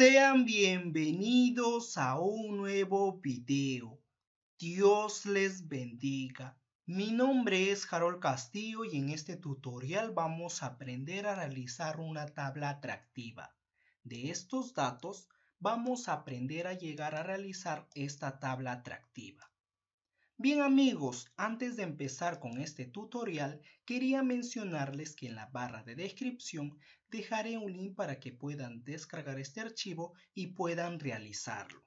Sean bienvenidos a un nuevo video. Dios les bendiga. Mi nombre es Harold Castillo y en este tutorial vamos a aprender a realizar una tabla atractiva. De estos datos vamos a aprender a llegar a realizar esta tabla atractiva. Bien amigos, antes de empezar con este tutorial, quería mencionarles que en la barra de descripción dejaré un link para que puedan descargar este archivo y puedan realizarlo.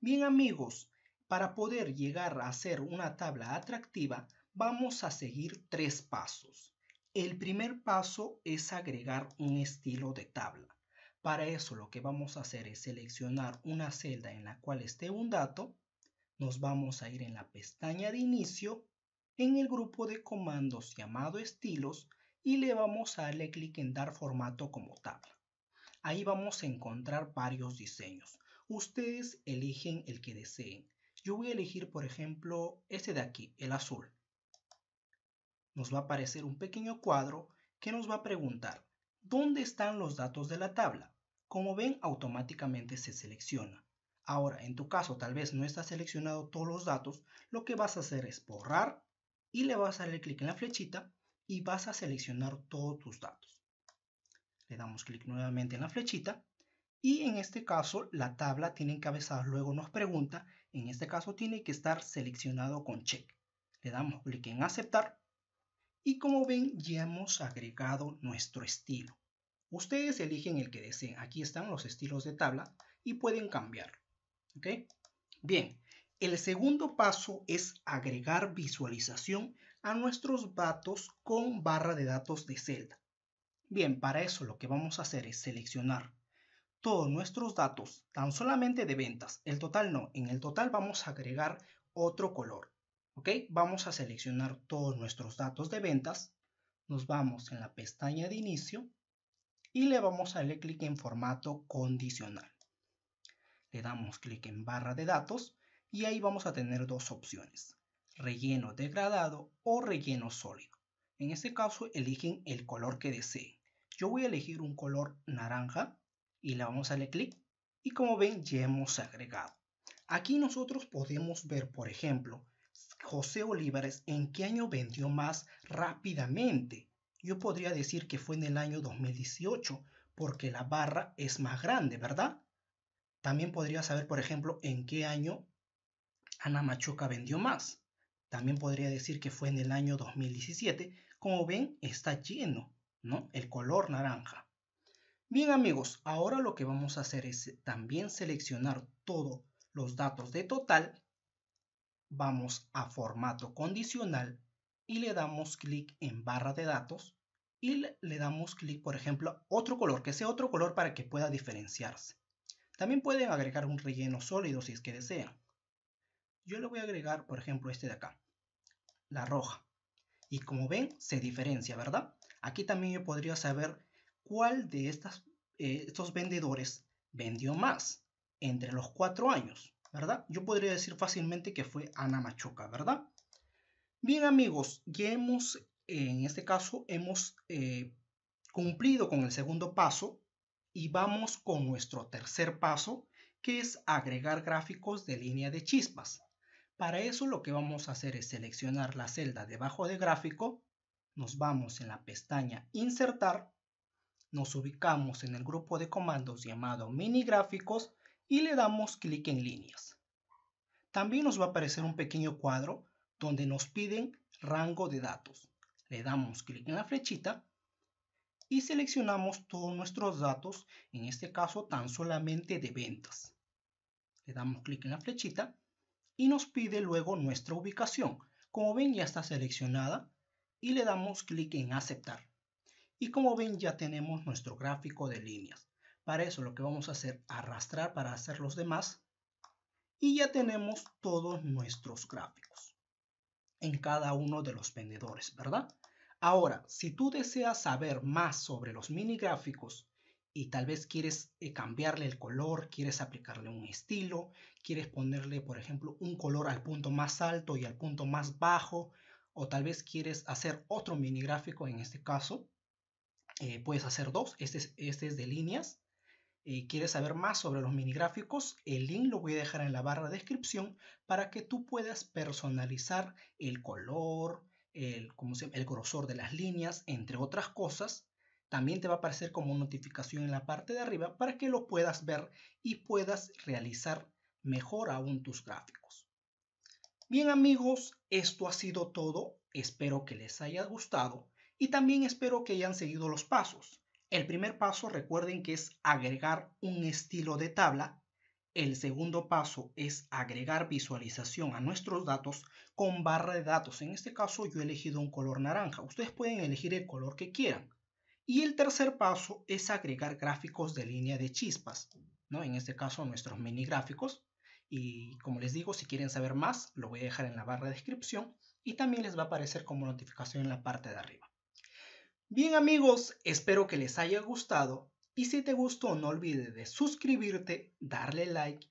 Bien amigos, para poder llegar a hacer una tabla atractiva, vamos a seguir tres pasos. El primer paso es agregar un estilo de tabla. Para eso lo que vamos a hacer es seleccionar una celda en la cual esté un dato, nos vamos a ir en la pestaña de inicio, en el grupo de comandos llamado estilos y le vamos a darle clic en dar formato como tabla. Ahí vamos a encontrar varios diseños. Ustedes eligen el que deseen. Yo voy a elegir, por ejemplo, este de aquí, el azul. Nos va a aparecer un pequeño cuadro que nos va a preguntar, ¿dónde están los datos de la tabla? Como ven, automáticamente se selecciona. Ahora, en tu caso, tal vez no estás seleccionado todos los datos, lo que vas a hacer es borrar y le vas a darle clic en la flechita y vas a seleccionar todos tus datos. Le damos clic nuevamente en la flechita y en este caso la tabla tiene encabezados. luego nos pregunta, en este caso tiene que estar seleccionado con check. Le damos clic en aceptar y como ven ya hemos agregado nuestro estilo. Ustedes eligen el que deseen, aquí están los estilos de tabla y pueden cambiarlo. Bien, el segundo paso es agregar visualización a nuestros datos con barra de datos de celda. Bien, para eso lo que vamos a hacer es seleccionar todos nuestros datos, tan solamente de ventas, el total no, en el total vamos a agregar otro color. ¿Ok? Vamos a seleccionar todos nuestros datos de ventas, nos vamos en la pestaña de inicio y le vamos a darle clic en formato condicional. Le damos clic en barra de datos y ahí vamos a tener dos opciones, relleno degradado o relleno sólido. En este caso eligen el color que deseen. Yo voy a elegir un color naranja y le vamos a darle clic y como ven ya hemos agregado. Aquí nosotros podemos ver, por ejemplo, José Olivares en qué año vendió más rápidamente. Yo podría decir que fue en el año 2018 porque la barra es más grande, ¿verdad? También podría saber, por ejemplo, en qué año Ana Machuca vendió más. También podría decir que fue en el año 2017. Como ven, está lleno, ¿no? El color naranja. Bien amigos, ahora lo que vamos a hacer es también seleccionar todos los datos de total. Vamos a formato condicional y le damos clic en barra de datos y le damos clic, por ejemplo, otro color, que sea otro color para que pueda diferenciarse. También pueden agregar un relleno sólido si es que desean. Yo le voy a agregar, por ejemplo, este de acá, la roja. Y como ven, se diferencia, ¿verdad? Aquí también yo podría saber cuál de eh, estos vendedores vendió más entre los cuatro años, ¿verdad? Yo podría decir fácilmente que fue Ana Machuca, ¿verdad? Bien amigos, ya hemos, en este caso, hemos eh, cumplido con el segundo paso y vamos con nuestro tercer paso, que es agregar gráficos de línea de chispas. Para eso lo que vamos a hacer es seleccionar la celda debajo de gráfico, nos vamos en la pestaña insertar, nos ubicamos en el grupo de comandos llamado mini gráficos y le damos clic en líneas. También nos va a aparecer un pequeño cuadro donde nos piden rango de datos. Le damos clic en la flechita y seleccionamos todos nuestros datos, en este caso tan solamente de ventas. Le damos clic en la flechita y nos pide luego nuestra ubicación. Como ven ya está seleccionada y le damos clic en aceptar. Y como ven ya tenemos nuestro gráfico de líneas. Para eso lo que vamos a hacer arrastrar para hacer los demás y ya tenemos todos nuestros gráficos en cada uno de los vendedores, ¿verdad? Ahora, si tú deseas saber más sobre los mini gráficos y tal vez quieres eh, cambiarle el color, quieres aplicarle un estilo, quieres ponerle, por ejemplo, un color al punto más alto y al punto más bajo, o tal vez quieres hacer otro mini gráfico, en este caso, eh, puedes hacer dos, este es, este de líneas. Eh, quieres saber más sobre los mini gráficos, el link lo voy a dejar en la barra de descripción para que tú puedas personalizar el color, el, el grosor de las líneas, entre otras cosas. También te va a aparecer como notificación en la parte de arriba para que lo puedas ver y puedas realizar mejor aún tus gráficos. Bien amigos, esto ha sido todo. Espero que les haya gustado y también espero que hayan seguido los pasos. El primer paso recuerden que es agregar un estilo de tabla el segundo paso es agregar visualización a nuestros datos con barra de datos. En este caso yo he elegido un color naranja. Ustedes pueden elegir el color que quieran. Y el tercer paso es agregar gráficos de línea de chispas. ¿no? En este caso nuestros mini gráficos. Y como les digo, si quieren saber más, lo voy a dejar en la barra de descripción. Y también les va a aparecer como notificación en la parte de arriba. Bien amigos, espero que les haya gustado y si te gustó, no olvides de suscribirte, darle like